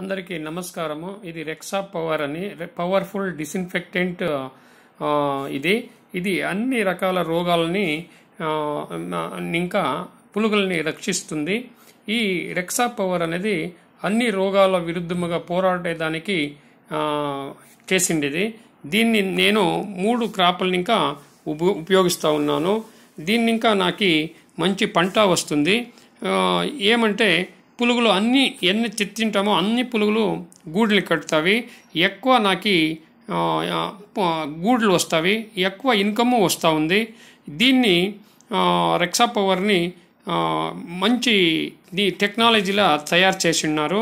అందరికీ నమస్కారము ఇది రెక్సా పవర్ అని పవర్ఫుల్ డిసిన్ఫెక్టెంట్ ఇది ఇది అన్ని రకాల రోగాలని ఇంకా పులుగుల్ని రక్షిస్తుంది ఈ రెక్సా పవర్ అనేది అన్ని రోగాల విరుద్ధముగా పోరాడేదానికి చేసిండిది దీన్ని నేను మూడు క్రాపులను ఇంకా ఉపయోగిస్తూ ఉన్నాను దీన్ని ఇంకా నాకు మంచి పంట వస్తుంది ఏమంటే పులుగులు అన్నీ ఎన్ని చిత్తింటామో అన్ని పులుగులు గూడ్లు కడతావి ఎక్కువ నాకు గూడ్లు వస్తాయి ఎక్కువ ఇన్కమ్ వస్తూ ఉంది దీన్ని రెక్సా పవర్ని మంచి దీ టెక్నాలజీలా తయారు చేసి ఉన్నారు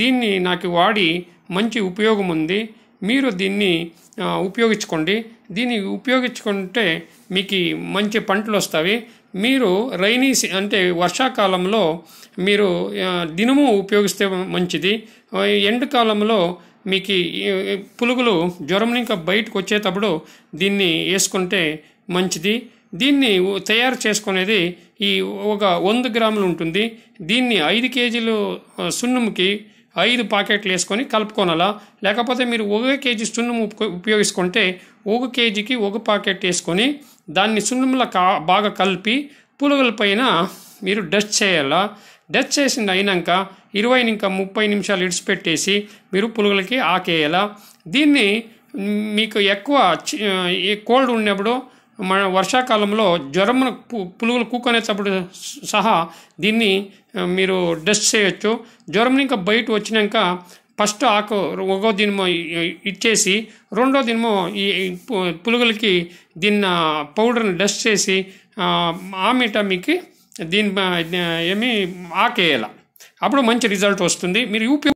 దీన్ని నాకు వాడి మంచి ఉపయోగం ఉంది మీరు దీన్ని ఉపయోగించుకోండి దీన్ని ఉపయోగించుకుంటే మీకు మంచి పంటలు వస్తాయి మీరు రైనీ అంటే వర్షాకాలంలో మీరు దినము ఉపయోగిస్తే మంచిది ఎండకాలంలో మీకు పులుగులు జ్వరం ఇంకా బయటకు వచ్చేటప్పుడు దీన్ని వేసుకుంటే మంచిది దీన్ని తయారు చేసుకునేది ఈ ఒక వంద గ్రాములు ఉంటుంది దీన్ని ఐదు కేజీలు సున్నుముకి ఐదు ప్యాకెట్లు వేసుకొని కలుపుకోనలా లేకపోతే మీరు ఒక కేజీ సున్నం ఉపయోగించుకుంటే ఒక కేజీకి ఒక ప్యాకెట్ వేసుకొని దాన్ని సున్నముల కా బాగా కలిపి పులుగుల పైన మీరు డస్ట్ చేయాలా డస్ట్ చేసింది అయినాక ఇరవై ఇంకా ముప్పై నిమిషాలు ఇడిచిపెట్టేసి మీరు పులుగులకి ఆకేయాలా దీన్ని మీకు ఎక్కువ కోల్డ్ ఉన్నప్పుడు మన వర్షాకాలంలో జ్వరమును పులుగులు కూకొనేటప్పుడు సహా దీన్ని మీరు డస్ట్ చేయొచ్చు జ్వరం ఇంకా బయట వచ్చినాక ఫస్ట్ ఆకు ఒకో దినమో ఇచ్చేసి రెండో దినమో ఈ పులుగులకి దీన్ని పౌడర్ని డస్ట్ చేసి ఆ మీట మీకు దీని ఏమి ఆకేయాల అప్పుడు మంచి రిజల్ట్ వస్తుంది మీరు యూపీ